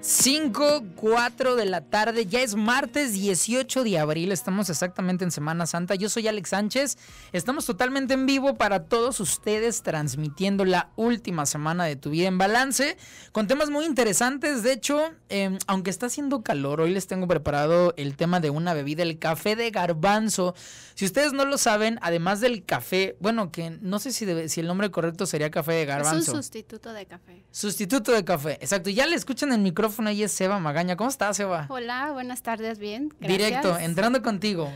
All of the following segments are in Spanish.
5, 4 de la tarde, ya es martes 18 de abril, estamos exactamente en Semana Santa, yo soy Alex Sánchez, estamos totalmente en vivo para todos ustedes transmitiendo la última semana de tu vida en balance, con temas muy interesantes, de hecho, em, aunque está haciendo calor, hoy les tengo preparado el tema de una bebida, el café de garbanzo, si ustedes no lo saben, además del café, bueno, que no sé si, si el nombre correcto sería café de garbanzo. Es un sustituto de café. Sustituto de café, exacto, ya le escuchan el micrófono Seba Magaña. ¿Cómo estás, Seba? Hola, buenas tardes, bien. Directo, entrando contigo.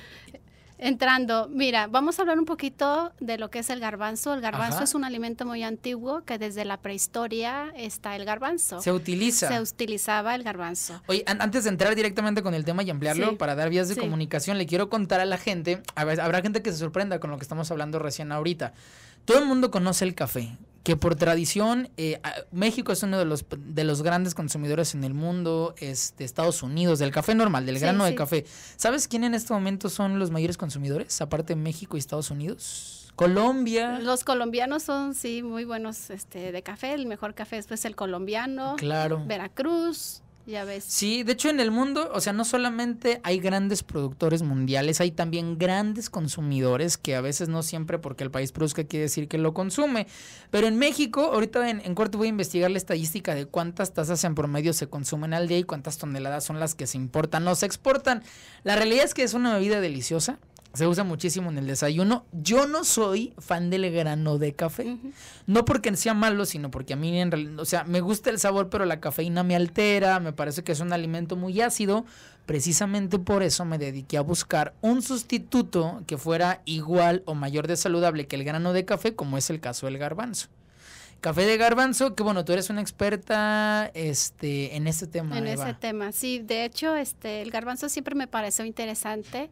Entrando, mira, vamos a hablar un poquito de lo que es el garbanzo. El garbanzo es un alimento muy antiguo que desde la prehistoria está el garbanzo. Se utiliza. Se utilizaba el garbanzo. Oye, antes de entrar directamente con el tema y ampliarlo para dar vías de comunicación, le quiero contar a la gente, habrá gente que se sorprenda con lo que estamos hablando recién ahorita. Todo el mundo conoce el café que por tradición eh, México es uno de los, de los grandes consumidores en el mundo, este, Estados Unidos, del café normal, del grano de café. ¿Sabes quién en este momento son los mayores consumidores, aparte de México y Estados Unidos? Colombia. Los colombianos son, sí, muy buenos este, de café. El mejor café después es el colombiano. Claro. Veracruz. Sí, de hecho en el mundo, o sea, no solamente hay grandes productores mundiales, hay también grandes consumidores que a veces no siempre porque el país produzca quiere decir que lo consume. Pero en México, ahorita en, en corto voy a investigar la estadística de cuántas tazas en promedio se consumen al día y cuántas toneladas son las que se importan o se exportan. La realidad es que es una bebida deliciosa se usa muchísimo en el desayuno. Yo no soy fan del grano de café. No porque sea malo, sino porque a mí en realidad, o sea, me gusta el sabor, pero la cafeína me altera, me parece que es un alimento muy ácido. Precisamente por eso me dediqué a buscar un sustituto que fuera igual o mayor de saludable que el grano de café, como es el caso del garbanzo. Café de garbanzo, que bueno, tú eres una experta este, en este tema. En ese tema, sí. De hecho, este, el garbanzo siempre me pareció interesante.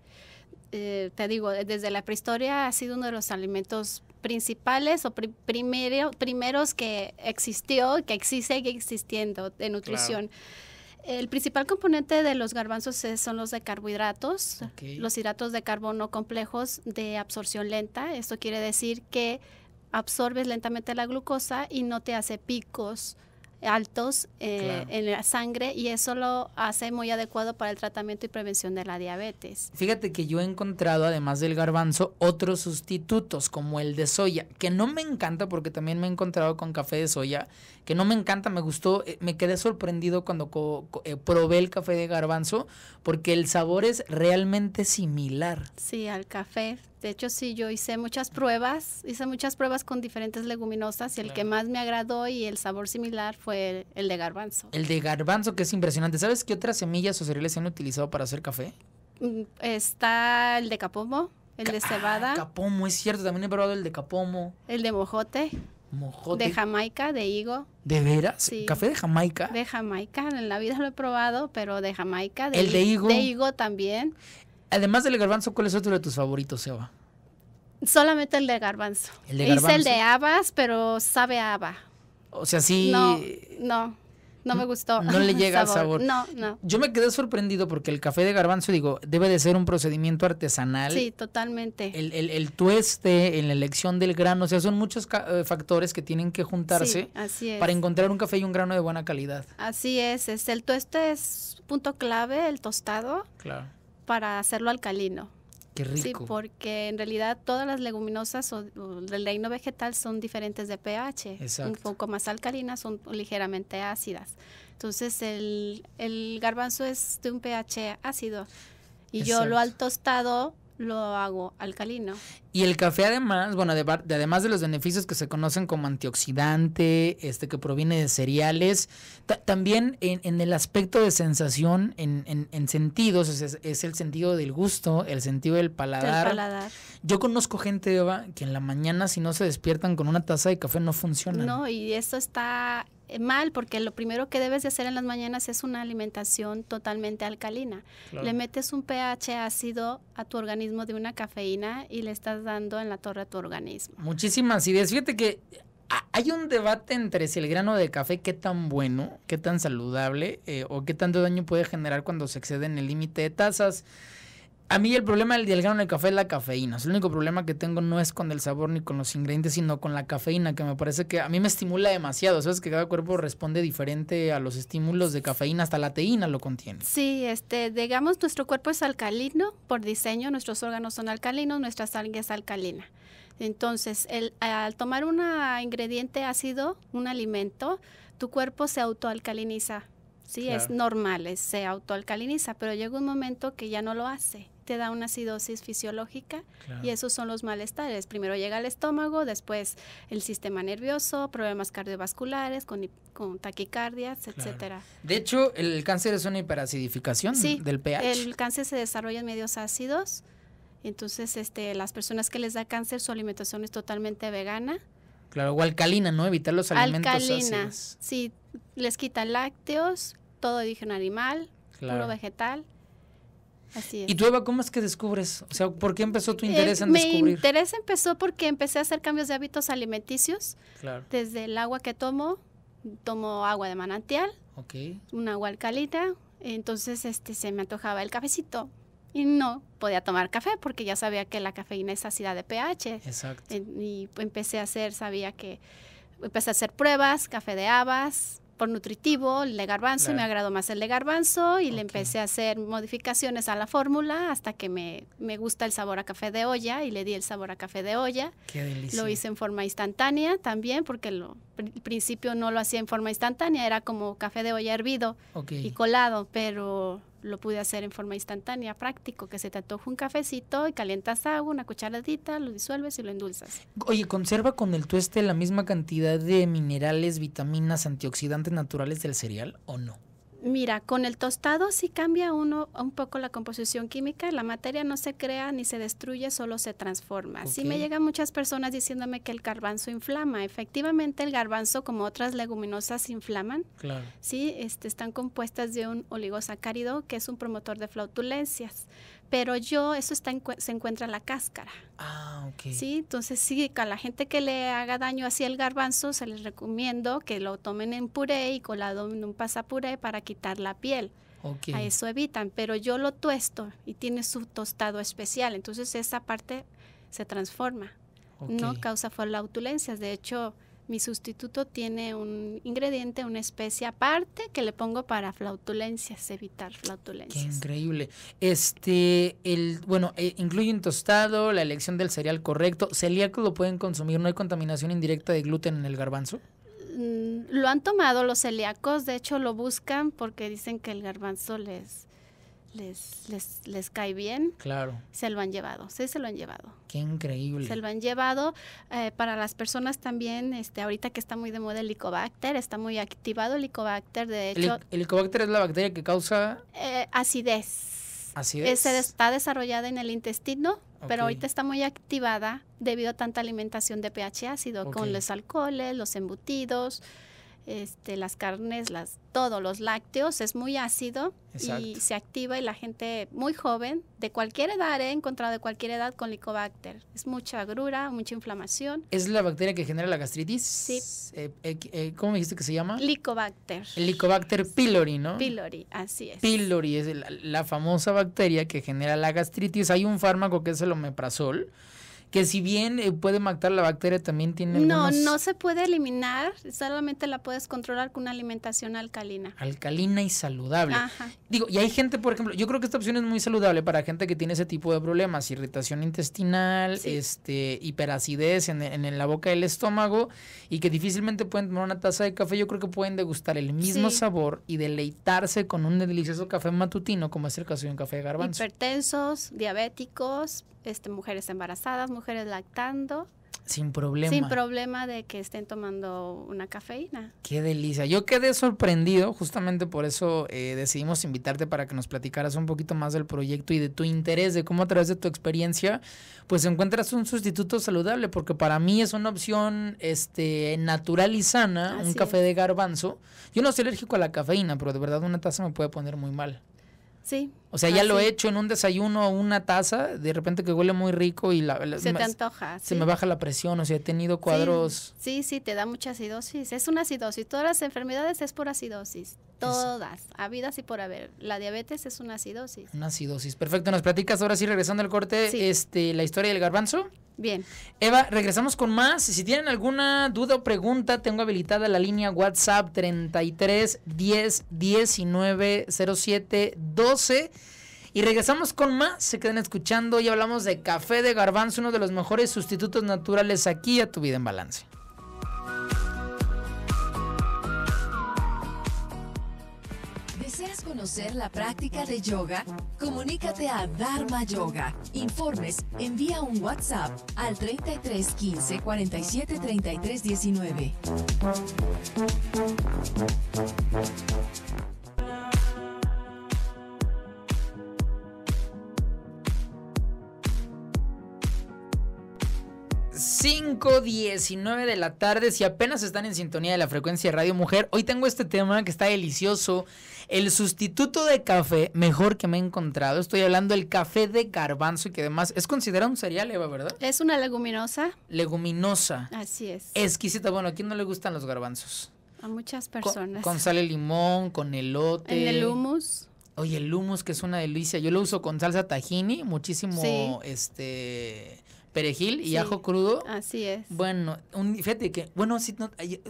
Eh, te digo, desde la prehistoria ha sido uno de los alimentos principales o primeros que existió, que existe sigue existiendo de nutrición. El principal componente de los garbanzos son los de carbohidratos, los hidratos de carbono complejos de absorción lenta. Esto quiere decir que absorbes lentamente la glucosa y no te hace picos altos eh, en la sangre y eso lo hace muy adecuado para el tratamiento y prevención de la diabetes. Fíjate que yo he encontrado, además del garbanzo, otros sustitutos como el de soya, que no me encanta porque también me he encontrado con café de soya, que no me encanta, me gustó, eh, me quedé sorprendido cuando eh, probé el café de garbanzo porque el sabor es realmente similar. Sí, al café de hecho, sí, yo hice muchas pruebas, hice muchas pruebas con diferentes leguminosas y el que más me agradó y el sabor similar fue el, de garbanzo. El de garbanzo, que es impresionante. ¿Sabes qué otras semillas o cereales se han utilizado para hacer café? Mm, está el de capomo, el de ah, cebada. capomo, es cierto, también he probado el de capomo. El de mojote. Mojote. De Jamaica, de higo. ¿De veras? ¿Café de Jamaica? De Jamaica, en la vida lo he probado, pero de Jamaica. De ¿El de higo? De higo también. Además del garbanzo, ¿cuál es otro de tus favoritos, Eva? Solamente el de garbanzo. El de garbanzo. el de habas, pero sabe a haba. O sea, sí. No, no. No me gustó. No le llega sabor. No, no. Yo me quedé sorprendido porque el café de garbanzo, digo, debe de ser un procedimiento artesanal. Sí, totalmente. El, el, el tueste, en la elección del grano, o sea, son muchos eh, factores que tienen que juntarse para encontrar un café y un grano de buena calidad. Así es, es el tueste es punto clave, el tostado. Claro para hacerlo alcalino. Sí, porque en realidad todas las leguminosas o, del reino vegetal son diferentes de pH. Exacto. Un poco más alcalinas, son ligeramente ácidas. Entonces el, el garbanzo es de un pH ácido. Y yo lo al tostado lo hago alcalino. Y el café además, bueno, de, además de los beneficios que se conocen como antioxidante, este que proviene de cereales, también en, el aspecto de sensación, en, en, sentidos, es, el sentido del gusto, el sentido del paladar. Yo conozco gente, Eva, que en la mañana si no se despiertan con una taza de café no funciona. No, y eso está eh, mal porque lo primero que debes de hacer en las mañanas es una alimentación totalmente alcalina. Le metes un pH ácido a tu organismo de una cafeína y le estás dando en la torre a tu organismo. Muchísimas ideas. Fíjate que hay un debate entre si el grano de café qué tan bueno, qué tan saludable eh, o qué tanto daño puede generar cuando se excede en el límite de tasas. A mí el problema del grano en el café es la cafeína. el único problema que tengo no es con el sabor ni con los ingredientes, sino con la cafeína, que me parece que a mí me estimula demasiado. Sabes que cada cuerpo responde diferente a los estímulos de cafeína, hasta la teína lo contiene. Sí, este, digamos, nuestro cuerpo es alcalino por diseño, nuestros órganos son alcalinos, nuestra sangre es alcalina. Entonces, al tomar un ingrediente ácido, un alimento, tu cuerpo se autoalcaliniza. Sí, es normal, se autoalcaliniza, pero llega un momento que ya no lo hace te da una acidosis fisiológica y esos son los malestares. Primero llega al estómago, después el sistema nervioso, problemas cardiovasculares, con, taquicardias, etc. etcétera. De hecho, el cáncer es una hiperacidificación del pH. El cáncer se desarrolla en medios ácidos. Entonces, este, las personas que les da cáncer, su alimentación es totalmente vegana. Claro, o alcalina, ¿no? Evitar los alimentos alcalina, Sí, les quita lácteos, todo origen animal, claro. puro vegetal. ¿Y tú, Eva, cómo es que descubres? O sea, ¿por qué empezó tu eh, interés en descubrir? Mi interés empezó porque empecé a hacer cambios de hábitos alimenticios. Claro. Desde el agua que tomo, tomo agua de manantial, okay. un agua alcalita, Entonces este, se me antojaba el cafecito y no podía tomar café porque ya sabía que la cafeína es ácida de pH. Exacto. y empecé a hacer, sabía que empecé a hacer pruebas, café de habas, por nutritivo, el de garbanzo, y me agradó más el de garbanzo y le empecé a hacer modificaciones a la fórmula hasta que me, gusta el sabor a café de olla y le di el sabor a café de olla. Qué delicioso! Lo hice en forma instantánea también porque lo, principio no lo hacía en forma instantánea, era como café de olla hervido y colado, pero lo pude hacer en forma instantánea, práctico, que se te antoja un cafecito y calientas agua, una cucharadita, lo disuelves y lo endulzas. Oye, conserva con el tueste la misma cantidad de minerales, vitaminas, antioxidantes naturales del cereal o no? Mira, con el tostado sí cambia uno un poco la composición química, la materia no se crea ni se destruye, solo se transforma. Si Sí me llegan muchas personas diciéndome que el garbanzo inflama. Efectivamente, el garbanzo, como otras leguminosas, inflaman. Claro. Sí, este, están compuestas de un oligosacárido, que es un promotor de flautulencias pero yo, eso está se encuentra en la cáscara. Ah, ok. Sí, entonces sí, a la gente que le haga daño así el garbanzo, se les recomiendo que lo tomen en puré y colado en un pasapuré para quitar la piel. A eso evitan, pero yo lo tuesto y tiene su tostado especial, entonces esa parte se transforma, no causa flautulencias, de hecho mi sustituto tiene un ingrediente, una especie aparte que le pongo para flautulencias, evitar flautulencias. Qué increíble. Este, el, bueno, eh, incluye un tostado, la elección del cereal correcto. ¿Celíacos lo pueden consumir? ¿No hay contaminación indirecta de gluten en el garbanzo? Mm, lo han tomado los celíacos, de hecho lo buscan porque dicen que el garbanzo les les, les, les cae bien. Claro. Se lo han llevado, sí, se lo han llevado. Qué increíble. Se lo han llevado. Eh, para las personas también, este, ahorita que está muy de moda el licobacter, está muy activado el licobacter de hecho. ¿El, licobacter es la bacteria que causa? Eh, acidez. Acidez. Eh, está desarrollada en el intestino, pero ahorita está muy activada debido a tanta alimentación de pH ácido, con los alcoholes, los embutidos. Este, las carnes, las, todos los lácteos, es muy ácido y se activa y la gente muy joven, de cualquier edad, he encontrado de cualquier edad con licobacter. Es mucha agrura, mucha inflamación. ¿Es la bacteria que genera la gastritis? Sí. Eh, eh, eh, ¿Cómo me dijiste que se llama? Licobacter. El licobacter pylori, ¿no? Pylori, así es. Pylori es la, la famosa bacteria que genera la gastritis. Hay un fármaco que es el omeprazol que si bien eh, puede matar la bacteria, también tiene. No, no se puede eliminar, solamente la puedes controlar con una alimentación alcalina. Alcalina y saludable. Ajá. Digo, y hay gente, por ejemplo, yo creo que esta opción es muy saludable para gente que tiene ese tipo de problemas, irritación intestinal, este, hiperacidez en, la boca del estómago, y que difícilmente pueden tomar una taza de café. Yo creo que pueden degustar el mismo sabor y deleitarse con un delicioso café matutino, como es el caso de un café de garbanzo. Hipertensos, diabéticos, este, mujeres embarazadas, mujeres lactando. Sin problema. Sin problema de que estén tomando una cafeína. Qué delicia. Yo quedé sorprendido, justamente por eso eh, decidimos invitarte para que nos platicaras un poquito más del proyecto y de tu interés, de cómo a través de tu experiencia, pues encuentras un sustituto saludable, porque para mí es una opción este, natural y sana, un café de garbanzo. Yo no soy alérgico a la cafeína, pero de verdad una taza me puede poner muy mal. Sí. O sea, ya lo he hecho en un desayuno una taza, de repente que huele muy rico y la, se te antoja. Se me baja la presión, o sea, he tenido cuadros. Sí, sí, te da mucha acidosis. Es una acidosis. Todas las enfermedades es por acidosis. Todas, a habidas y por haber. La diabetes es una acidosis. Una acidosis. Perfecto, nos platicas ahora sí, regresando al corte, este la historia del garbanzo. Bien. Eva, regresamos con más. Si tienen alguna duda o pregunta, tengo habilitada la línea WhatsApp 33 10 19 07 12. Y regresamos con más. Se queden escuchando y hablamos de café de garbanzo, uno de los mejores sustitutos naturales aquí a tu vida en balance. conocer la práctica de yoga? Comunícate a Dharma Yoga. Informes, envía un WhatsApp al 33 15 47 33 19. 5.19 de la tarde. Si apenas están en sintonía de la frecuencia de Radio Mujer, hoy tengo este tema que está delicioso. El sustituto de café mejor que me he encontrado. Estoy hablando del café de garbanzo, y que además es considerado un cereal, Eva, ¿verdad? Es una leguminosa. Leguminosa. Así es. Exquisita. Bueno, ¿a quién no le gustan los garbanzos? A muchas personas. Con, sal y limón, con elote. En el hummus. Oye, el humus que es una delicia. Yo lo uso con salsa tahini, muchísimo, este perejil y ajo crudo. Así es. Bueno, fíjate que, bueno, sí,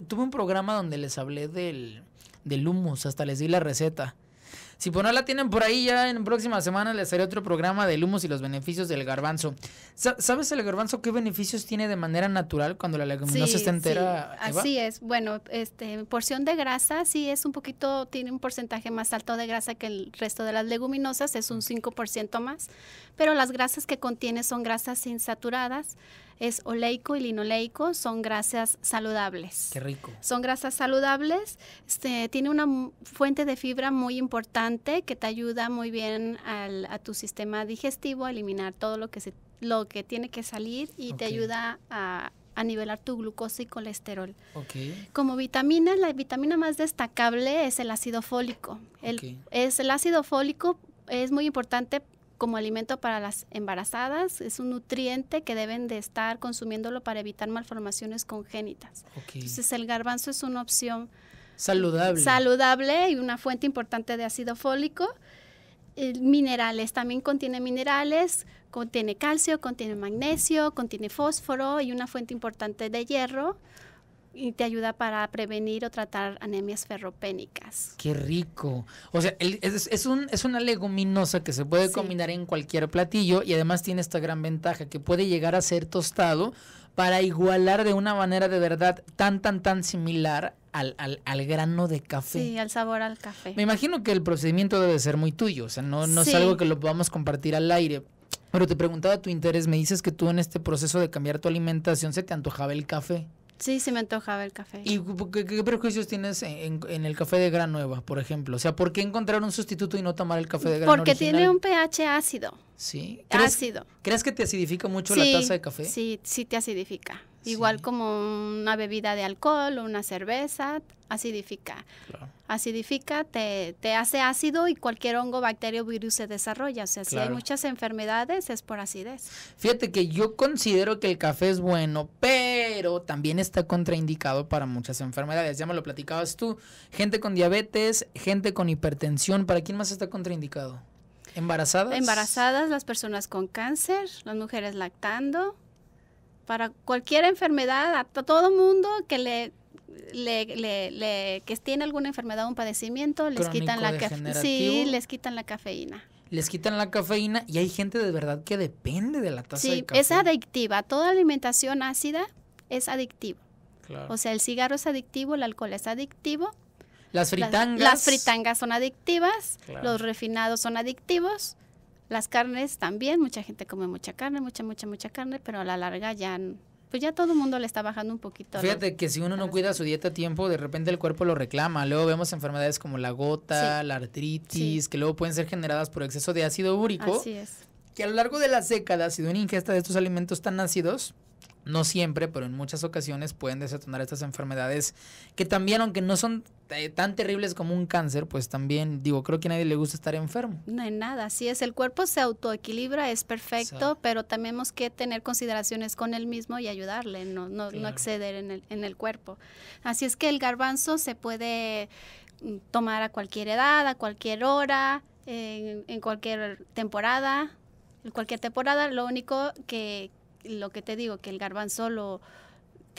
tuve un programa donde les hablé del, del hummus, hasta les di la receta. Si por no la tienen por ahí, ya en próxima semana les haré otro programa del humus y los beneficios del garbanzo. ¿Sabes el garbanzo qué beneficios tiene de manera natural cuando la leguminosa está entera? Así es. Bueno, este porción de grasa sí es un poquito, tiene un porcentaje más alto de grasa que el resto de las leguminosas, es un 5% más. Pero las grasas que contiene son grasas insaturadas es oleico y linoleico, son grasas saludables. Qué rico. Son grasas saludables, este, tiene una fuente de fibra muy importante que te ayuda muy bien al, a tu sistema digestivo a eliminar todo lo que, se, lo que tiene que salir y te ayuda a, nivelar tu glucosa y colesterol. Como vitamina, la vitamina más destacable es el ácido fólico. es el ácido fólico es muy importante como alimento para las embarazadas. Es un nutriente que deben de estar consumiéndolo para evitar malformaciones congénitas. Entonces el garbanzo es una opción saludable. Saludable y una fuente importante de ácido fólico. minerales, también contiene minerales, contiene calcio, contiene magnesio, contiene fósforo y una fuente importante de hierro y te ayuda para prevenir o tratar anemias ferropénicas. Qué rico. O sea, es, es, un, es una leguminosa que se puede combinar en cualquier platillo y además tiene esta gran ventaja que puede llegar a ser tostado para igualar de una manera de verdad tan, tan, tan similar al, al, grano de café. Sí, al sabor al café. Me imagino que el procedimiento debe ser muy tuyo, o sea, no, no es algo que lo podamos compartir al aire. Pero te preguntaba tu interés, me dices que tú en este proceso de cambiar tu alimentación se te antojaba el café. Sí, sí me antojaba el café. ¿Y qué, prejuicios tienes en, en, el café de gran nueva, por ejemplo? O sea, ¿por qué encontrar un sustituto y no tomar el café de gran Porque tiene un pH ácido. Sí. ácido. ¿Crees que te acidifica mucho la taza de café? Sí, sí te acidifica. Igual como una bebida de alcohol o una cerveza, acidifica. Acidifica, te, te, hace ácido y cualquier hongo, bacteria o virus se desarrolla. O sea, si hay muchas enfermedades es por acidez. Fíjate que yo considero que el café es bueno, pero también está contraindicado para muchas enfermedades. Ya me lo platicabas tú. Gente con diabetes, gente con hipertensión, ¿para quién más está contraindicado? ¿Embarazadas? Embarazadas, las personas con cáncer, las mujeres lactando, para cualquier enfermedad, a todo mundo que le que tiene alguna enfermedad o un padecimiento, les quitan la cafeína. Sí, les quitan la cafeína. Les quitan la cafeína y hay gente de verdad que depende de la taza sí, de café. es adictiva. Toda alimentación ácida es adictiva. O sea, el cigarro es adictivo, el alcohol es adictivo. Las fritangas. Las, fritangas son adictivas, los refinados son adictivos. Las carnes también, mucha gente come mucha carne, mucha, mucha, mucha carne, pero a la larga ya, pues ya todo el mundo le está bajando un poquito. Fíjate que si uno no cuida su dieta a tiempo, de repente el cuerpo lo reclama. Luego vemos enfermedades como la gota, la artritis, que luego pueden ser generadas por exceso de ácido úrico. Así es. Que a lo largo de las décadas y de una ingesta de estos alimentos tan ácidos, no siempre, pero en muchas ocasiones pueden desatonar estas enfermedades que también, aunque no son eh, tan terribles como un cáncer, pues también, digo, creo que a nadie le gusta estar enfermo. No hay nada, así es, el cuerpo se autoequilibra, es perfecto, pero pero tenemos que tener consideraciones con él mismo y ayudarle, no, no exceder en el, en el cuerpo. Así es que el garbanzo se puede mm, tomar a cualquier edad, a cualquier hora, en cualquier temporada, en cualquier temporada, lo único que lo que te digo, que el garbanzo solo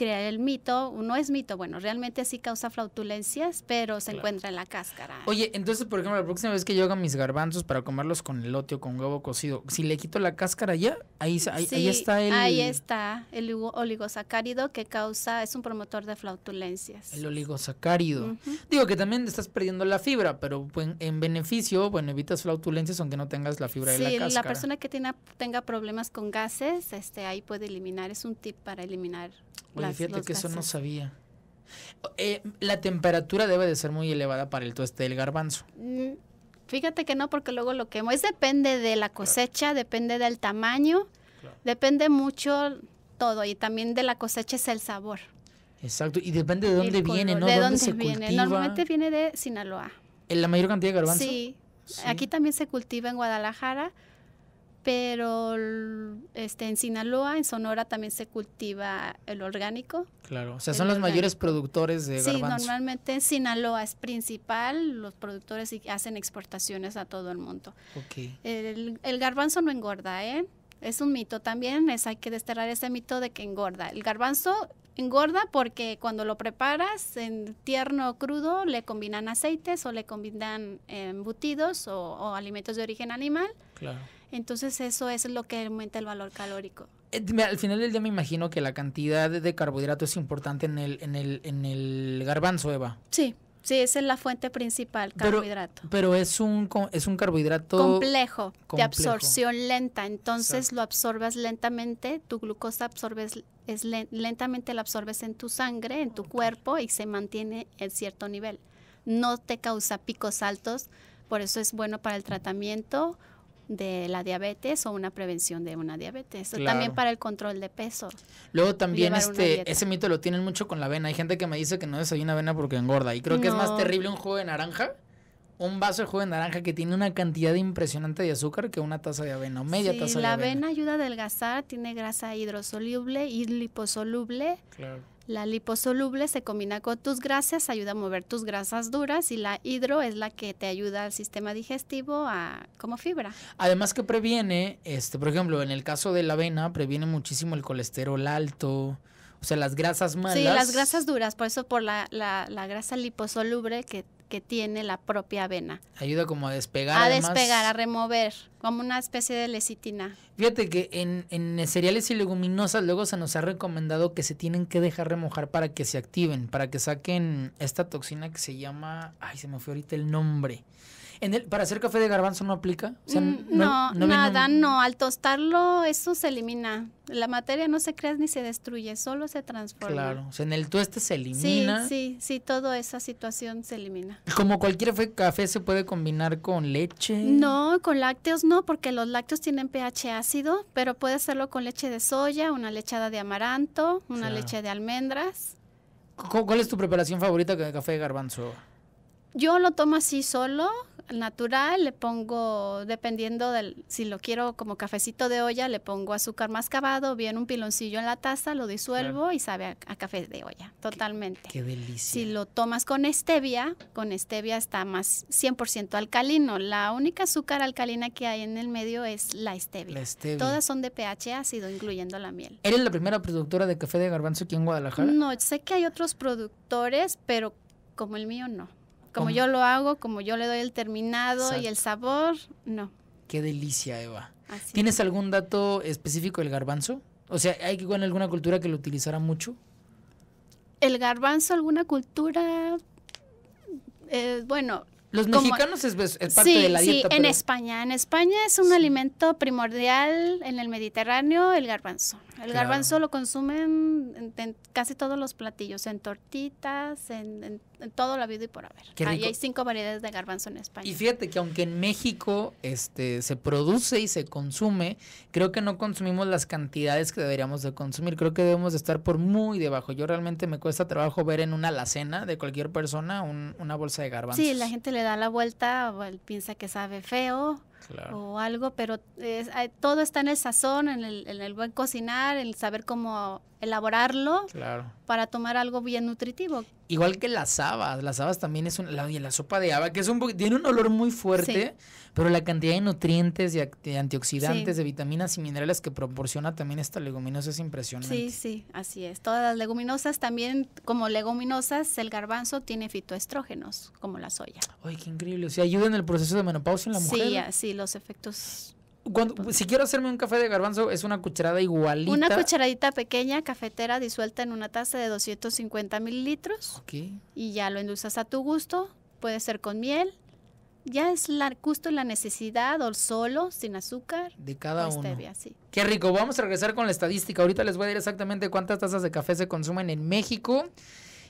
crear el mito, no es mito, bueno, realmente sí causa flautulencias, pero se encuentra en la cáscara. Oye, entonces, por ejemplo, la próxima vez que yo haga mis garbanzos para comerlos con elote o con huevo cocido, si le quito la cáscara ya, ahí, ahí, está el... Ahí está el oligosacárido que causa, es un promotor de flautulencias. El oligosacárido. Digo que también estás perdiendo la fibra, pero en, beneficio, bueno, evitas flautulencias aunque no tengas la fibra de la cáscara. Sí, la persona que tiene, tenga problemas con gases, este, ahí puede eliminar, es un tip para eliminar la fíjate que eso no sabía. Eh, la temperatura debe de ser muy elevada para el tueste del garbanzo. Mm, fíjate que no, porque luego lo quemo. Es depende de la cosecha, depende del tamaño, depende mucho todo y también de la cosecha es el sabor. Exacto, y depende de dónde viene, ¿no? ¿De dónde, se Cultiva? Normalmente viene de Sinaloa. ¿En la mayor cantidad de garbanzo? sí. Aquí también se cultiva en Guadalajara, pero este en Sinaloa, en Sonora también se cultiva el orgánico. Claro, o sea, son los mayores productores de garbanzo. Sí, normalmente Sinaloa es principal, los productores hacen exportaciones a todo el mundo. Okay. El, garbanzo no engorda, ¿eh? Es un mito también, es hay que desterrar ese mito de que engorda. El garbanzo engorda porque cuando lo preparas en tierno o crudo le combinan aceites o le combinan embutidos o, o alimentos de origen animal. Claro entonces eso es lo que aumenta el valor calórico. Eh, al final del día me imagino que la cantidad de carbohidrato es importante en el, garbanzo, Eva. Sí, Sí, esa es la fuente principal, carbohidrato. Pero, es, un, es un carbohidrato complejo, de absorción lenta. Entonces lo absorbes lentamente, tu glucosa absorbes, es lentamente la absorbes en tu sangre, en tu cuerpo y se mantiene en cierto nivel. No te causa picos altos, por eso es bueno para el tratamiento de la diabetes o una prevención de una diabetes. También para el control de peso. Luego también este ese mito lo tienen mucho con la avena. Hay gente que me dice que no desayuna avena porque engorda. Y creo que es más terrible un jugo de naranja, un vaso de jugo de naranja que tiene una cantidad impresionante de azúcar que una taza de avena o media taza de avena. La avena ayuda a adelgazar, tiene grasa hidrosoluble y liposoluble. Claro la liposoluble se combina con tus grasas, ayuda a mover tus grasas duras y la hidro es la que te ayuda al sistema digestivo a, como fibra. Además que previene, este, por ejemplo, en el caso de la avena, previene muchísimo el colesterol alto, o sea, las grasas malas. Sí, las grasas duras, por eso por la, la, la grasa liposoluble que que tiene la propia vena. Ayuda como a despegar. A despegar, a remover, como una especie de lecitina. Fíjate que en, en, cereales y leguminosas luego se nos ha recomendado que se tienen que dejar remojar para que se activen, para que saquen esta toxina que se llama, ay, se me fue ahorita el nombre. ¿Para hacer café de garbanzo no aplica? Mm, no, nada, no. Al tostarlo eso se elimina. La materia no se crea ni se destruye, solo se transforma. Claro, o sea, en el tueste se elimina. Sí, sí, sí, toda esa situación se elimina. ¿Como cualquier café se puede combinar con leche? No, con lácteos no, porque los lácteos tienen pH ácido, pero puede hacerlo con leche de soya, una lechada de amaranto, una leche de almendras. ¿Cuál es tu preparación favorita de café de garbanzo? Yo lo tomo así solo, natural, le pongo, dependiendo del, si lo quiero como cafecito de olla, le pongo azúcar mascabado, bien un piloncillo en la taza, lo disuelvo y sabe a, café de olla, totalmente. Qué, Si lo tomas con stevia, con stevia está más 100% alcalino. La única azúcar alcalina que hay en el medio es la stevia. La stevia. Todas son de pH ácido, incluyendo la miel. ¿Eres la primera productora de café de garbanzo aquí en Guadalajara? No, sé que hay otros productores, pero como el mío no. Como yo lo hago, como yo le doy el terminado y el sabor, no. Qué delicia, Eva. ¿Tienes algún dato específico del garbanzo? O sea, ¿hay igual alguna cultura que lo utilizara mucho? El garbanzo, alguna cultura, eh, bueno, los mexicanos es, parte de la dieta. Sí, en España. En España es un alimento primordial en el Mediterráneo, el garbanzo. El garbanzo lo consumen en, casi todos los platillos, en tortitas, en todo la vida y por haber. Ahí hay cinco variedades de garbanzo en España. Y fíjate que aunque en México este, se produce y se consume, creo que no consumimos las cantidades que deberíamos de consumir. Creo que debemos de estar por muy debajo. Yo realmente me cuesta trabajo ver en una alacena de cualquier persona un, una bolsa de garbanzos. Sí, la gente le da la vuelta, o piensa que sabe feo o algo, pero todo está en el sazón, en el, en el, buen cocinar, el saber cómo elaborarlo para tomar algo bien nutritivo. Igual que las habas, las habas también es una, la, la sopa de haba, que es un tiene un olor muy fuerte pero la cantidad de nutrientes, de antioxidantes, de vitaminas y minerales que proporciona también esta leguminosa es impresionante. Sí, sí, así es. Todas las leguminosas también, como leguminosas, el garbanzo tiene fitoestrógenos, como la soya. Ay, qué increíble. O sea, ayuda en el proceso de menopausia en la mujer. Sí, sí, los efectos cuando, si quiero hacerme un café de garbanzo, es una cucharada igualita. Una cucharadita pequeña, cafetera, disuelta en una taza de 250 mililitros. Ok. Y ya lo endulzas a tu gusto. Puede ser con miel, ya es la, justo la necesidad o solo, sin azúcar. De cada uno. Qué rico. Vamos a regresar con la estadística. Ahorita les voy a decir exactamente cuántas tazas de café se consumen en México.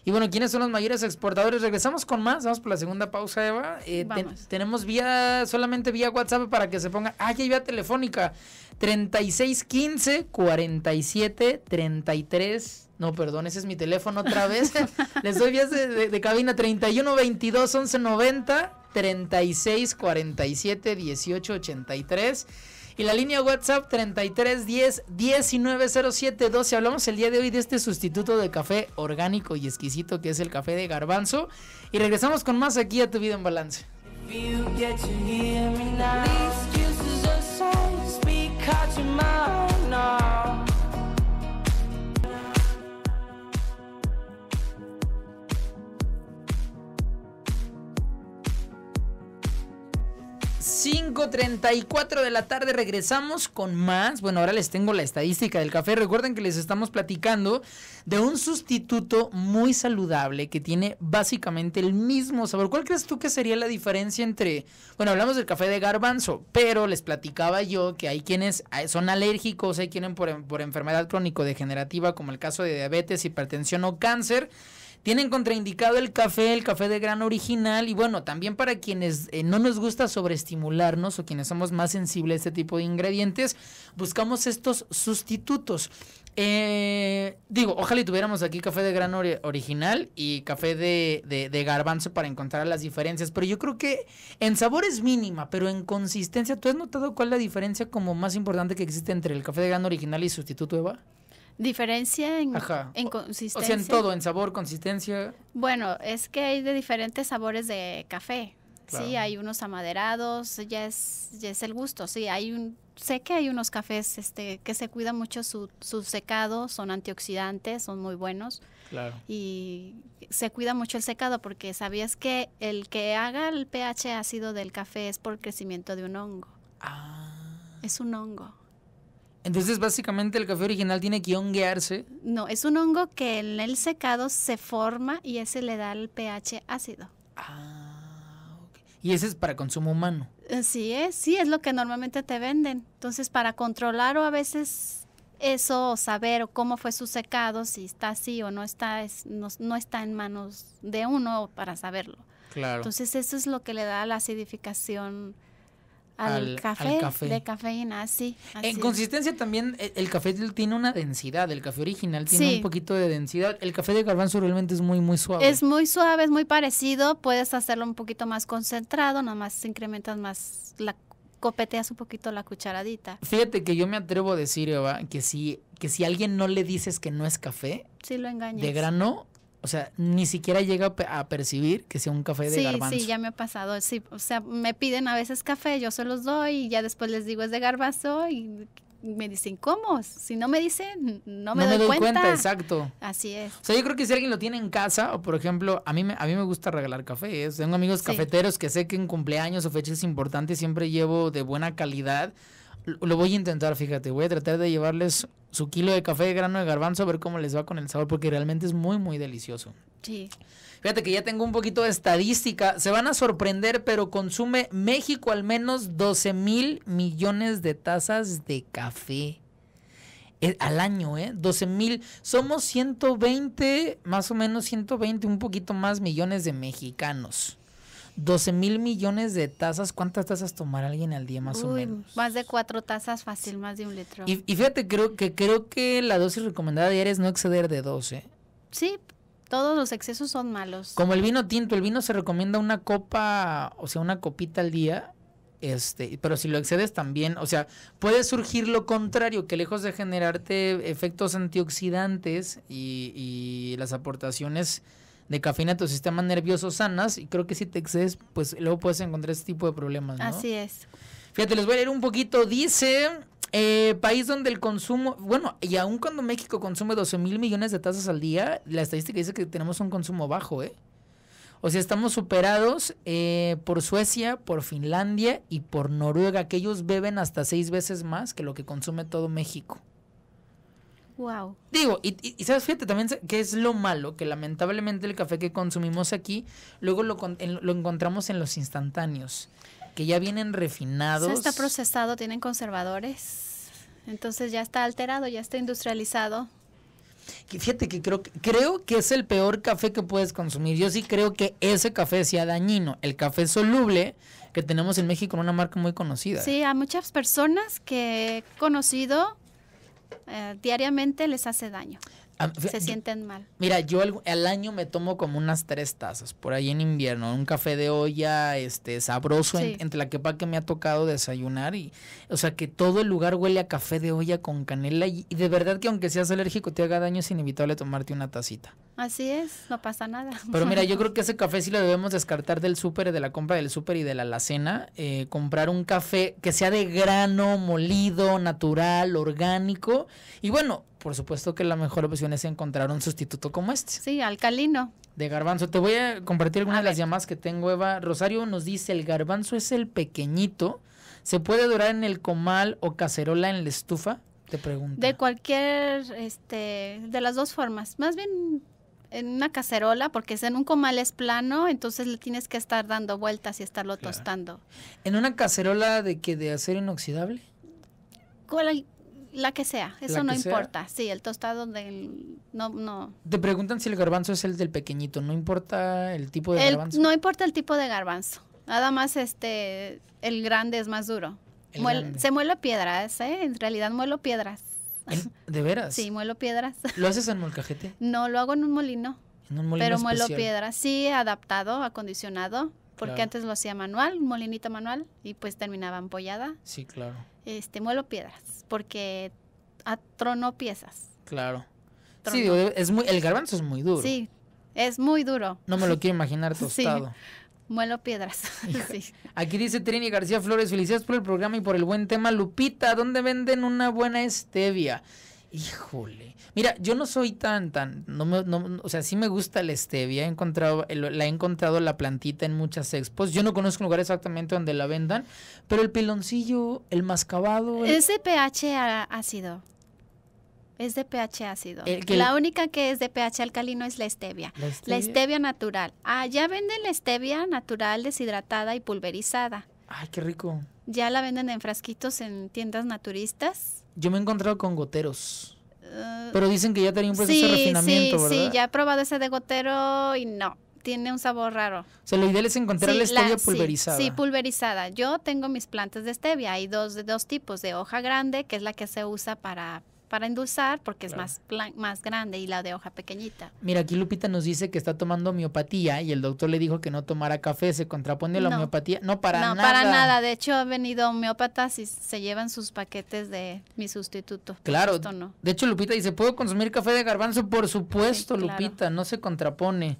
Y bueno, ¿quiénes son los mayores exportadores? Regresamos con más. Vamos por la segunda pausa, Eva. Eh, tenemos vía, solamente vía WhatsApp para que se ponga. Ah, ya hay vía telefónica. 3615 47 no, perdón, ese es mi teléfono otra vez. Les doy vías de, cabina 31 22 36 47 18 83 y la línea WhatsApp 33 10 19 07 12. Hablamos el día de hoy de este sustituto de café orgánico y exquisito que es el café de garbanzo y regresamos con más aquí a Tu Vida en Balance. 5.34 de la tarde regresamos con más. Bueno, ahora les tengo la estadística del café. Recuerden que les estamos platicando de un sustituto muy saludable que tiene básicamente el mismo sabor. ¿Cuál crees tú que sería la diferencia entre... Bueno, hablamos del café de garbanzo, pero les platicaba yo que hay quienes eh, son alérgicos, hay quienes por, enfermedad crónico-degenerativa, como el caso de diabetes, hipertensión o cáncer. Tienen contraindicado el café, el café de grano original y bueno, también para quienes eh, no nos gusta sobreestimularnos o quienes somos más sensibles a este tipo de ingredientes, buscamos estos sustitutos. Eh, digo, ojalá tuviéramos aquí café de grano original y café de, garbanzo para encontrar las diferencias, pero yo creo que en sabor es mínima, pero en consistencia, ¿tú has notado cuál es la diferencia como más importante que existe entre el café de grano original y sustituto Eva? Diferencia en, consistencia. O sea, en todo, en sabor, consistencia. Bueno, es que hay de diferentes sabores de café. Sí, hay unos amaderados, ya es, ya es el gusto, sí, hay un, sé que hay unos cafés este, que se cuidan mucho su, su secado, son antioxidantes, son muy buenos. Claro. Y se cuida mucho el secado porque sabías que el que haga el pH ácido del café es por crecimiento de un hongo. Ah. Es un hongo. Entonces, básicamente, el café original tiene que honguearse. No, es un hongo que en el secado se forma y ese le da el pH ácido. Ah, ok. Y ese es para consumo humano. Sí, es, sí, es lo que normalmente te venden. Entonces, para controlar o a veces eso, o saber cómo fue su secado, si está así o no está, no, no está en manos de uno para saberlo. Claro. Entonces, eso es lo que le da la acidificación al, café, de cafeína, sí. Así en consistencia también eh, el café tiene una densidad, el café original tiene un poquito de densidad. El café de garbanzo realmente es muy, muy suave. Es muy suave, es muy parecido, puedes hacerlo un poquito más concentrado, nada más incrementas más la copeteas un poquito la cucharadita. Fíjate que yo me atrevo a decir, Eva, que si, que si alguien no le dices que no es café, sí lo engañas. de grano, o sea, ni siquiera llega a percibir que sea un café de sí, garbanzo. Sí, ya me ha pasado. o sea, me piden a veces café, yo se los doy y ya después les digo es de garbanzo y me dicen, ¿cómo? Si no me dicen, no me, no doy, me doy cuenta. Exacto. Así es. O sea, yo creo que si alguien lo tiene en casa, o por ejemplo, a mí me, a mí me gusta regalar café. ¿eh? Tengo amigos cafeteros que sé que en cumpleaños o fechas importantes siempre llevo de buena calidad lo voy a intentar, fíjate. Voy a tratar de llevarles su kilo de café de grano de garbanzo a ver cómo les va con el sabor, porque realmente es muy, muy delicioso. Sí. Fíjate que ya tengo un poquito de estadística. Se van a sorprender, pero consume México al menos 12 mil millones de tazas de café eh, al año, ¿eh? 12 mil. Somos 120, más o menos 120, un poquito más millones de mexicanos. 12 mil millones de tazas. ¿Cuántas tazas tomará alguien al día más o menos? Más de cuatro tazas fácil, más de un litro. Y, fíjate, creo que, creo que la dosis recomendada diaria es no exceder de 12. Sí, todos los excesos son malos. Como el vino tinto, el vino se recomienda una copa, o sea, una copita al día. Este, pero si lo excedes también, o sea, puede surgir lo contrario, que lejos de generarte efectos antioxidantes y las aportaciones de cafeína a tu sistema nervioso sanas y creo que si te excedes, pues luego puedes encontrar ese tipo de problemas. Así es. Fíjate, les voy a leer un poquito. Dice, eh, país donde el consumo, bueno, y aun cuando México consume 12 mil millones de tazas al día, la estadística dice que tenemos un consumo bajo, ¿eh? O sea, estamos superados eh, por Suecia, por Finlandia y por Noruega, que ellos beben hasta seis veces más que lo que consume todo México. Wow. Digo, y, sabes, fíjate también que es lo malo, que lamentablemente el café que consumimos aquí, luego lo, encontramos en los instantáneos, que ya vienen refinados. está procesado, tienen conservadores, entonces ya está alterado, ya está industrializado. fíjate que creo, creo que es el peor café que puedes consumir. Yo sí creo que ese café sea dañino. El café soluble que tenemos en México, una marca muy conocida. Sí, a muchas personas que he conocido eh, diariamente les hace daño. Ah, se sienten mal. Mira, yo al, año me tomo como unas tres tazas, por ahí en invierno, un café de olla, este, sabroso, entre la que que me ha tocado desayunar y, o sea, que todo el lugar huele a café de olla con canela y, de verdad que aunque seas alérgico te haga daño, es inevitable tomarte una tacita. Así es, no pasa nada. Pero mira, yo creo que ese café sí lo debemos descartar del súper, de la compra del súper y de la alacena, eh, comprar un café que sea de grano, molido, natural, orgánico y bueno, por supuesto que la mejor opción es encontrar un sustituto como este. Sí, alcalino. De garbanzo. Te voy a compartir algunas de las llamadas que tengo, Eva. Rosario nos dice, el garbanzo es el pequeñito. ¿Se puede dorar en el comal o cacerola en la estufa? Te pregunto. De cualquier, este, de las dos formas. Más bien en una cacerola, porque es en un comal es plano, entonces le tienes que estar dando vueltas y estarlo tostando. ¿En una cacerola de que de acero inoxidable? La que sea, eso no importa. Sí, el tostado del... No, no. Te preguntan si el garbanzo es el del pequeñito, no importa el tipo de garbanzo. No importa el tipo de garbanzo, nada más este, el grande es más duro. se muelo piedras, ¿eh? En realidad muelo piedras. ¿De veras? Sí, muelo piedras. ¿Lo haces en molcajete? No, lo hago en un molino. En un molino Pero muelo piedras, sí, adaptado, acondicionado, porque antes lo hacía manual, un molinito manual, y pues terminaba empollada. Sí, claro este, muelo piedras, porque tronó piezas. Claro. Sí, es muy, el garbanzo es muy duro. Sí, es muy duro. No me lo quiero imaginar tostado. Sí. Muelo piedras. Aquí dice Trini García Flores, felicidades por el programa y por el buen tema. Lupita, ¿dónde venden una buena stevia? Híjole. Mira, yo no soy tan, tan, no me, no, o sea, sí me gusta la stevia, he encontrado, la he encontrado la plantita en muchas expos, yo no conozco un lugar exactamente donde la vendan, pero el piloncillo, el mascabado. Es de pH ácido. Es de pH ácido. El La única que es de pH alcalino es la stevia. La stevia, la stevia natural. Ah, ya venden la stevia natural deshidratada y pulverizada. Ay, qué rico. Ya la venden en frasquitos en tiendas naturistas yo me he encontrado con goteros. Eh, Pero dicen que ya tenía un proceso de refinamiento, sí, ¿verdad? Sí, ya he probado ese de gotero y no, tiene un sabor raro. O lo ideal es encontrar la stevia pulverizada. Sí, pulverizada. Yo tengo mis plantas de stevia, hay dos de dos tipos, de hoja grande, que es la que se usa para para endulzar porque es más, más grande y la de hoja pequeñita. Mira, aquí Lupita nos dice que está tomando homeopatía y el doctor le dijo que no tomara café. ¿Se contrapone la homeopatía? No, para nada. No, para nada. De hecho, ha venido homeópatas y se llevan sus paquetes de mi sustituto. Claro. De hecho, Lupita dice, ¿puedo consumir café de garbanzo? Por supuesto, Lupita, no se contrapone.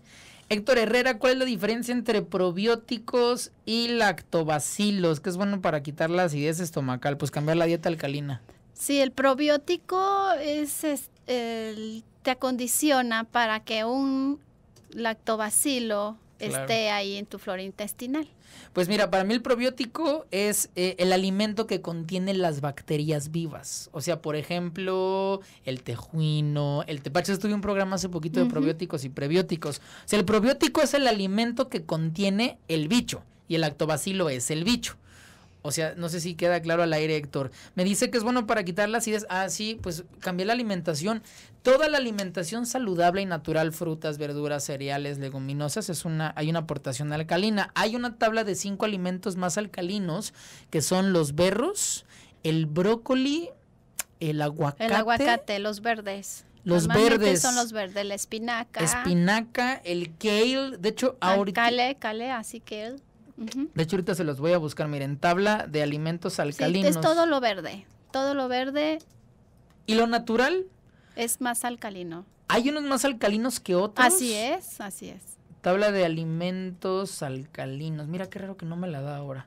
Héctor Herrera, ¿cuál es la diferencia entre probióticos y lactobacilos? Que es bueno para quitar la acidez estomacal, pues cambiar la dieta alcalina. Sí, el probiótico es, te acondiciona para que un lactobacilo esté ahí en tu flora intestinal. Pues mira, para mí el probiótico es eh, el alimento que contiene las bacterias vivas. O sea, por ejemplo, el tejuino, el tepacho. Estuve un programa hace poquito de probióticos y prebióticos. O sea, el probiótico es el alimento que contiene el bicho y el lactobacilo es el bicho. O sea, no sé si queda claro al aire, Héctor. Me dice que es bueno para quitar las ideas. Ah, sí, pues cambié la alimentación. Toda la alimentación saludable y natural, frutas, verduras, cereales, leguminosas, es una, hay una aportación alcalina. Hay una tabla de cinco alimentos más alcalinos, que son los berros, el brócoli, el aguacate. El aguacate, los verdes. Los verdes. son los verdes, la espinaca. Espinaca, el kale. De hecho, ahorita. Kale, kale, así kale. De hecho, ahorita se los voy a buscar. Miren, tabla de alimentos alcalinos. es todo lo verde. Todo lo verde. ¿Y lo natural? Es más alcalino. Hay unos más alcalinos que otros. Así es, así es. Tabla de alimentos alcalinos. Mira qué raro que no me la da ahora.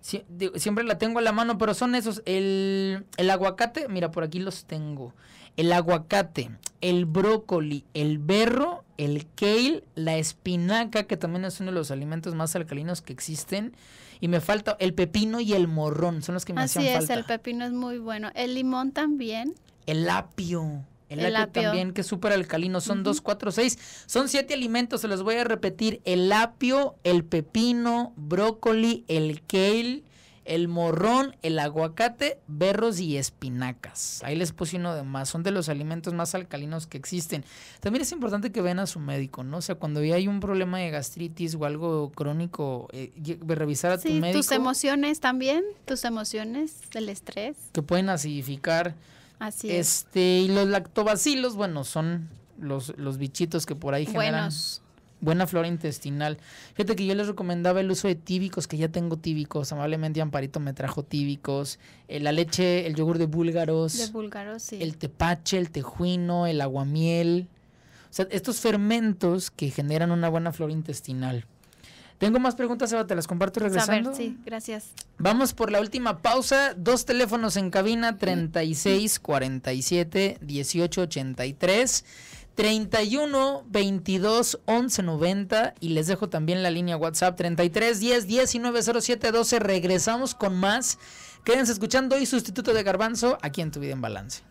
siempre la tengo a la mano, pero son esos. El, el aguacate, mira, por aquí los tengo. El aguacate, el brócoli, el berro el kale, la espinaca, que también es uno de los alimentos más alcalinos que existen. Y me falta el pepino y el morrón, son los que me hacían falta. Así es, el pepino es muy bueno. El limón también. El apio. El, apio, también, que es súper alcalino. Son dos, cuatro, seis. Son siete alimentos, se los voy a repetir. El apio, el pepino, brócoli, el kale, el morrón, el aguacate, berros y espinacas. Ahí les puse uno de más. Son de los alimentos más alcalinos que existen. También es importante que vean a su médico, ¿no? O sea, cuando ya hay un problema de gastritis o algo crónico, eh, revisar a tu médico. Tus emociones también, tus emociones, el estrés. Que pueden acidificar. Así es. Este, y los lactobacilos, bueno, son los, los bichitos que por ahí generan. Buenos buena flora intestinal. Fíjate que yo les recomendaba el uso de tíbicos, que ya tengo tíbicos. Amablemente Amparito me trajo tíbicos. Eh, la leche, el yogur de búlgaros. De búlgaros, sí. El tepache, el tejuino, el aguamiel. O sea, estos fermentos que generan una buena flora intestinal. Tengo más preguntas, Eva, te las comparto regresando. sí, gracias. Vamos por la última pausa. Dos teléfonos en cabina, 36 47 18 83. 31 22 11 90 y les dejo también la línea WhatsApp 33 10 19 07 12. Regresamos con más. Quédense escuchando y Sustituto de Garbanzo aquí en Tu Vida en Balance.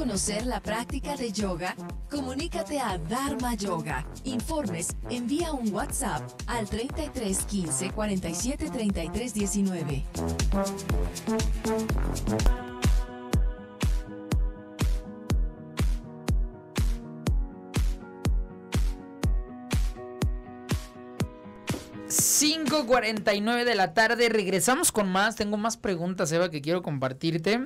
conocer la práctica de yoga? Comunícate a Dharma Yoga. Informes, envía un WhatsApp al 33 15 47 33 19. de la tarde, regresamos con más, tengo más preguntas Eva que quiero compartirte.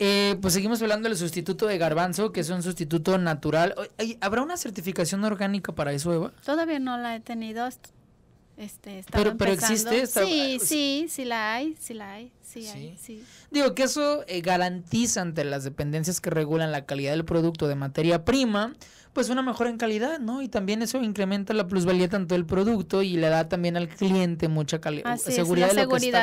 Eh, pues seguimos hablando del sustituto de garbanzo, que es un sustituto natural. ¿Habrá una certificación orgánica para eso, Eva? Todavía no la he tenido. Este, pero, existe esta... Sí, sí, sí la hay, sí la hay, sí, Digo que eso eh, garantiza ante las dependencias que regulan la calidad del producto de materia prima, pues una mejora en calidad, ¿no? Y también eso incrementa la plusvalía tanto del producto y le da también al cliente mucha seguridad, de, seguridad lo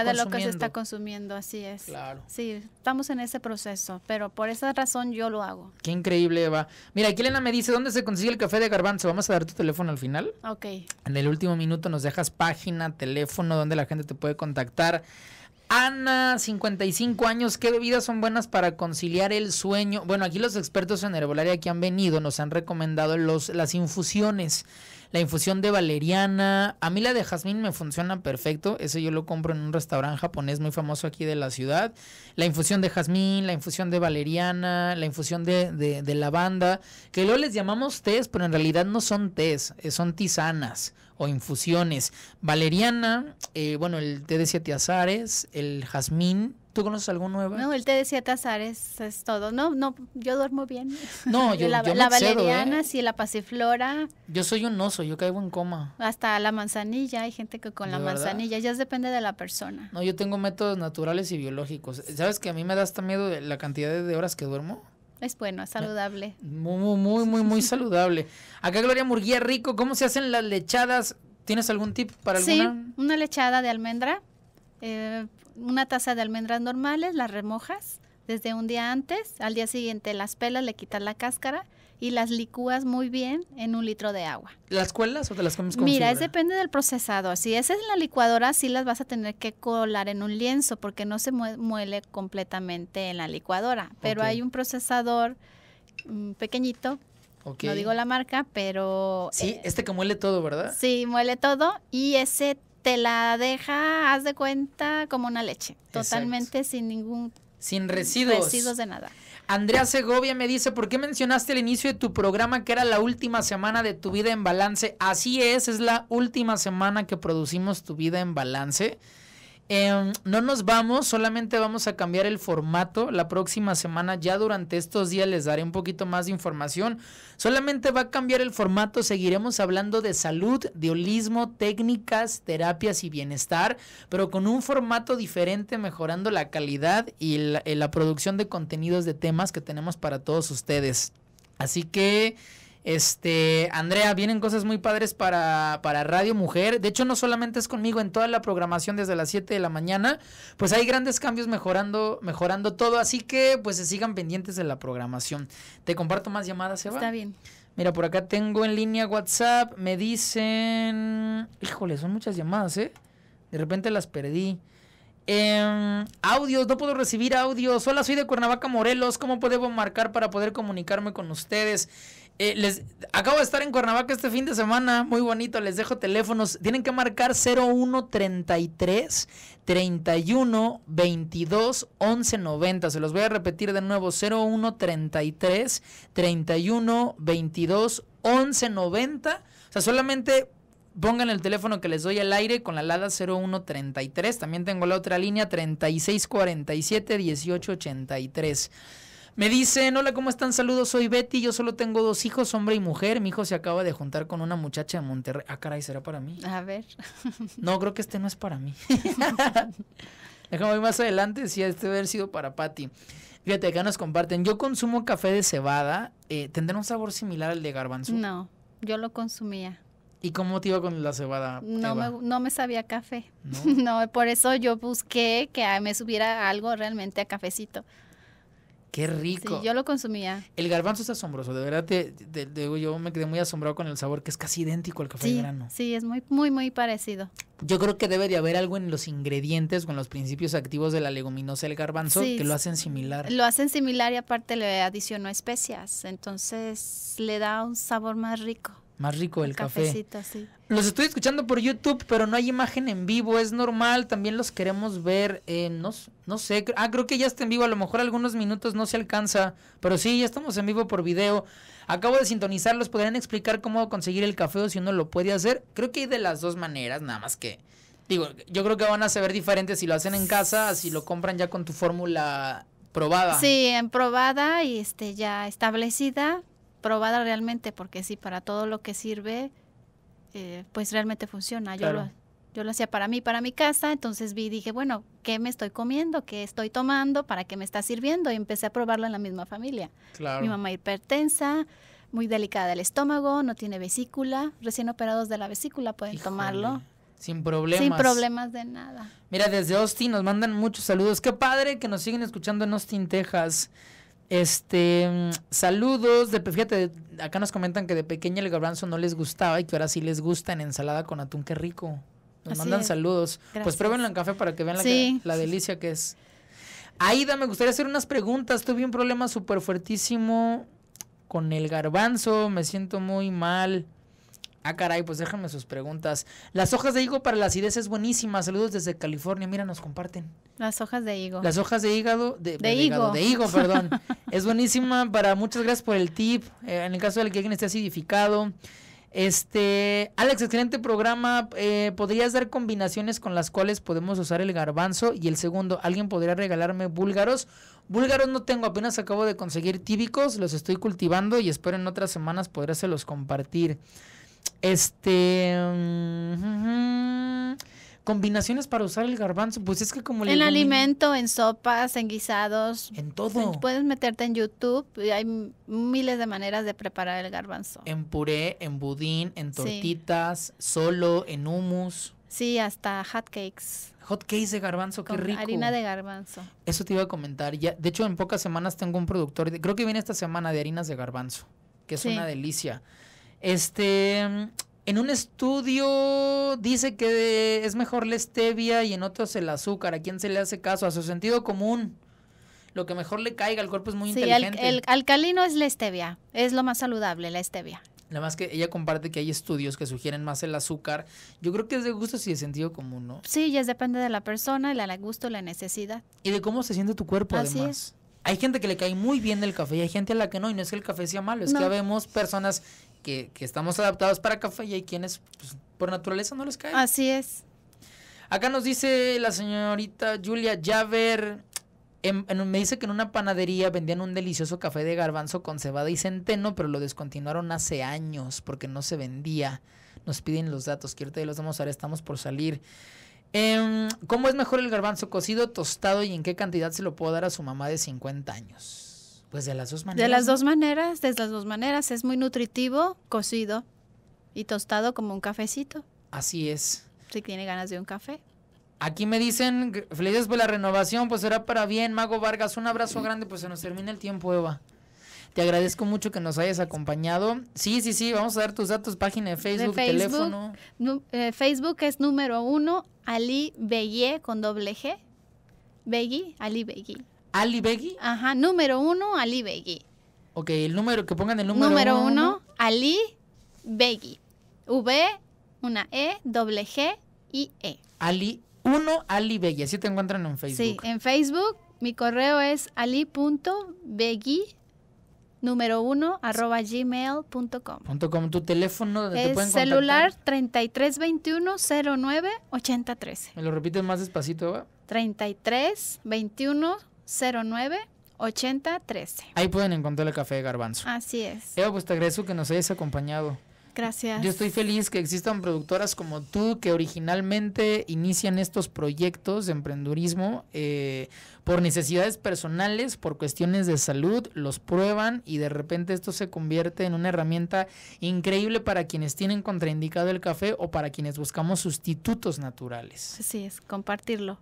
de lo que se está consumiendo, así es. Claro. Sí, estamos en ese proceso, pero por esa razón yo lo hago. Qué increíble, Eva. Mira, aquí Elena me dice, ¿dónde se consigue el café de garbanzo? Vamos a dar tu teléfono al final. Ok. En el último minuto nos dejas página, teléfono, donde la gente te puede contactar. Ana, 55 años, ¿qué bebidas son buenas para conciliar el sueño? Bueno, aquí los expertos en herbolaria que han venido nos han recomendado los, las infusiones. La infusión de valeriana, a mí la de jazmín me funciona perfecto, eso yo lo compro en un restaurante japonés muy famoso aquí de la ciudad. La infusión de jazmín, la infusión de valeriana, la infusión de, de lavanda, que luego les llamamos tés, pero en realidad no son tés, eh, son tisanas o infusiones. Valeriana, eh, bueno, el té de siete azares, el jazmín. ¿Tú conoces algún nuevo? No, el té de siete azares es todo. No, no, yo duermo bien. No, yo, la, la ¿eh? valeriana, sí, la pasiflora. Yo soy un oso, yo caigo en coma. Hasta la manzanilla, hay gente que con la manzanilla, ya depende de la persona. No, yo tengo métodos naturales y biológicos. ¿Sabes que a mí me da hasta miedo la cantidad de horas que duermo? Es bueno, saludable. Muy, muy, muy, muy saludable. Acá Gloria Murguía Rico, ¿cómo se hacen las lechadas? ¿Tienes algún tip para alguna? Sí, una lechada de almendra, eh, una taza de almendras normales, las remojas desde un día antes, al día siguiente las pelas, le quitas la cáscara y las licúas muy bien en un litro de agua. ¿Las cuelas o te las comes con Mira, es depende del procesador. Si es en la licuadora, sí las vas a tener que colar en un lienzo porque no se muele completamente en la licuadora. Pero hay un procesador mm, pequeñito. No digo la marca, pero... Sí, eh, este que muele todo, ¿verdad? Sí, muele todo y ese te la deja, haz de cuenta, como una leche. Totalmente sin ningún... Sin residuos. Residuos de nada. Andrea Segovia me dice, ¿por qué mencionaste al inicio de tu programa que era la última semana de tu vida en balance? Así es, es la última semana que producimos tu vida en balance. Em, no nos vamos, solamente vamos a cambiar el formato. La próxima semana, ya durante estos días, les daré un poquito más de información. Solamente va a cambiar el formato. Seguiremos hablando de salud, de holismo, técnicas, terapias y bienestar, pero con un formato diferente, mejorando la calidad y eh, la producción de contenidos de temas que tenemos para todos ustedes. Así que. Este, Andrea, vienen cosas muy padres para, Radio Mujer. De hecho, no solamente es conmigo, en toda la programación desde las 7 de la mañana, pues hay grandes cambios mejorando, mejorando todo. Así que, pues se sigan pendientes de la programación. Te comparto más llamadas, Eva. Está bien. Mira, por acá tengo en línea WhatsApp. Me dicen. Híjole, son muchas llamadas, ¿eh? De repente las perdí. Em, audios, no puedo recibir audios. Hola, soy de Cuernavaca, Morelos. ¿Cómo puedo marcar para poder comunicarme con ustedes? Eh, les acabo de estar en Cuernavaca este fin de semana, muy bonito, les dejo teléfonos. Tienen que marcar 0133 31 22 Se los voy a repetir de nuevo 0133 31 22 O sea, solamente pongan el teléfono que les doy al aire con la LADA 0133. También tengo la otra línea 3647 1883. Me dicen, hola, ¿cómo están? Saludos, soy Betty, yo solo tengo dos hijos, hombre y mujer. Mi hijo se acaba de juntar con una muchacha de Monterrey. Ah, caray, ¿será para mí? A ver. No, creo que este no es para mí. Déjame ir más adelante si este hubiera sido para Patty. Fíjate, acá nos comparten. Yo consumo café de cebada. Eh, ¿Tendrá un sabor similar al de garbanzo? No, yo lo consumía. ¿Y cómo te iba con la cebada? No me, sabía café. ¿No? ¿No? por eso yo busqué que ah, me subiera algo realmente a cafecito. Qué rico. yo lo consumía. El garbanzo es asombroso, de verdad te, yo me quedé muy asombrado con el sabor que es casi idéntico al café sí, de Sí, es muy muy muy parecido. Yo creo que debe de haber algo en los ingredientes con los principios activos de la leguminosa el garbanzo que lo hacen similar. Lo hacen similar y aparte le adicionó especias, entonces le da un sabor más rico. Más rico el, café. sí. Los estoy escuchando por YouTube, pero no hay imagen en vivo, es normal, también los queremos ver, en, no, sé, ah, creo que ya está en vivo, a lo mejor algunos minutos no se alcanza, pero sí, ya estamos en vivo por video. Acabo de sintonizarlos, ¿podrían explicar cómo conseguir el café o si uno lo puede hacer? Creo que hay de las dos maneras, nada más que... Digo, yo creo que van a saber diferente si lo hacen en casa, si lo compran ya con tu fórmula probada. Sí, en probada y este ya establecida, probada realmente, porque sí, para todo lo que sirve, eh, pues realmente funciona. Yo, lo, yo lo hacía para mí, para mi casa, entonces vi, y dije, bueno, ¿qué me estoy comiendo? ¿Qué estoy tomando? ¿Para qué me está sirviendo? Y empecé a probarlo en la misma familia. Mi mamá hipertensa, muy delicada del estómago, no tiene vesícula, recién operados de la vesícula pueden tomarlo. Sin problemas. Sin problemas de nada. Mira, desde Austin nos mandan muchos saludos. Qué padre que nos siguen escuchando en Austin, Texas. Este, mm, saludos, de, fíjate, acá nos comentan que de pequeña el garbanzo no les gustaba y que ahora sí les gusta en ensalada con atún, qué rico. Nos mandan saludos. Pues pruébenlo en café para que vean la, la delicia que es. Aida, me gustaría hacer unas preguntas. Tuve un problema súper fuertísimo con el garbanzo, me siento muy mal. Ah, caray, pues déjenme sus preguntas. Las hojas de higo para la acidez es buenísima. Saludos desde California. Mira, nos comparten. Las hojas de higo. Las hojas de hígado. De, higo. Hígado, de higo, perdón. es buenísima para. Muchas gracias por el tip. Eh, en el caso de que alguien esté acidificado. Este, Alex, excelente programa. Eh, ¿Podrías dar combinaciones con las cuales podemos usar el garbanzo? Y el segundo, ¿alguien podría regalarme búlgaros? Búlgaros no tengo, apenas acabo de conseguir tíbicos, los estoy cultivando y espero en otras semanas los compartir. Este. Mm, combinaciones para usar el garbanzo, pues es que como En alimento, en sopas, en guisados. En todo. Puedes meterte en YouTube, hay miles de maneras de preparar el garbanzo. En puré, en budín, en tortitas, solo, en humus, Sí, hasta hot cakes hot cakes de garbanzo, qué rico. Harina de garbanzo. Eso te iba a comentar. Ya, de hecho, en pocas semanas tengo un productor, creo que viene esta semana de harinas de garbanzo, que es una delicia. Este, en un estudio dice que es mejor la stevia y en otros el azúcar. ¿A quién se le hace caso? A su sentido común. Lo que mejor le caiga, al cuerpo es muy inteligente. El, alcalino es la stevia, es lo más saludable, la stevia. Nada más que ella comparte que hay estudios que sugieren más el azúcar. Yo creo que es de gusto y de sentido común, ¿no? Sí, ya depende de la persona, el gusto, la necesidad. Y de cómo se siente tu cuerpo, además. Es. Hay gente que le cae muy bien el café y hay gente a la que no, y no es que el café sea malo, es que vemos personas que, estamos adaptados para café y hay quienes pues, por naturaleza no les caen. Así es. Acá nos dice la señorita Julia Javer, em, en, me dice que en una panadería vendían un delicioso café de garbanzo con cebada y centeno, pero lo descontinuaron hace años porque no se vendía. Nos piden los datos, que ahorita los vamos a ver, estamos por salir. Em, ¿Cómo es mejor el garbanzo cocido, tostado y en qué cantidad se lo puedo dar a su mamá de 50 años? Pues de las dos maneras. De las dos maneras, de las dos maneras. Es muy nutritivo, cocido y tostado como un cafecito. Así es. Si tiene ganas de un café. Aquí me dicen, felices por la renovación, pues será para bien, Mago Vargas, un abrazo grande, pues se nos termina el tiempo, Eva. Te agradezco mucho que nos hayas acompañado. Sí, sí, sí, vamos a dar tus datos, página de Facebook, Facebook teléfono. Eh, Facebook es número uno, Ali Begué con doble G. Begui, Ali Begui. Ali Beggy. Ajá, número uno, Ali Begui. Ok, el número, que pongan el número, número uno. uno, Ali Beggy. V, una E, doble G y E. Ali uno, Ali Beggy. Así te encuentran en Facebook. Sí, en Facebook. Mi correo es ali.begui número uno, arroba gmail.com. .com, tu teléfono te pueden celular 3321 09 8013. ¿Me lo repites más despacito, 3321 33 09 Ahí pueden encontrar el café de Garbanzo. Así es. Eva, pues te agradezco que nos hayas acompañado. Gracias. Yo estoy feliz que existan productoras como tú que originalmente inician estos proyectos de emprendurismo eh, por necesidades personales, por cuestiones de salud, los prueban y de repente esto se convierte en una herramienta increíble para quienes tienen contraindicado el café o para quienes buscamos sustitutos naturales. Así es, compartirlo.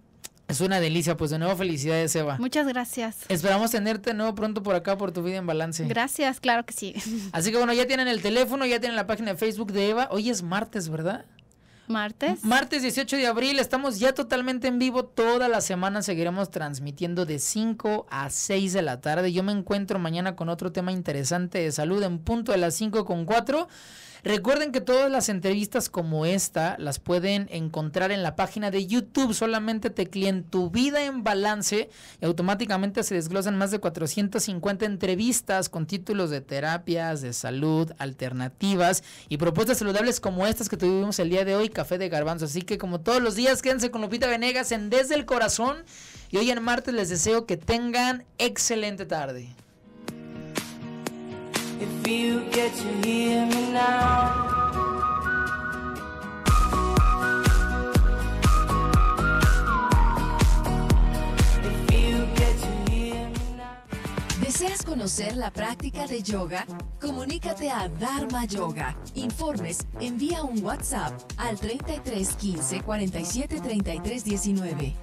Es una delicia, pues de nuevo felicidades, Eva. Muchas gracias. Esperamos tenerte de nuevo pronto por acá por tu vida en balance. Gracias, claro que sí. Así que bueno, ya tienen el teléfono, ya tienen la página de Facebook de Eva. Hoy es martes, ¿verdad? Martes. Martes 18 de abril, estamos ya totalmente en vivo. Toda la semana seguiremos transmitiendo de 5 a 6 de la tarde. Yo me encuentro mañana con otro tema interesante de salud en punto de las 5 con 4. Recuerden que todas las entrevistas como esta las pueden encontrar en la página de YouTube. Solamente te clien tu vida en balance y automáticamente se desglosan más de 450 entrevistas con títulos de terapias, de salud, alternativas y propuestas saludables como estas que tuvimos el día de hoy, Café de Garbanzo. Así que como todos los días, quédense con Lupita Venegas en Desde el Corazón. Y hoy en martes les deseo que tengan excelente tarde. ¿Deseas conocer la práctica de yoga? Comunícate a Dharma Yoga. Informes, envía un WhatsApp al 33 15 47 33 19.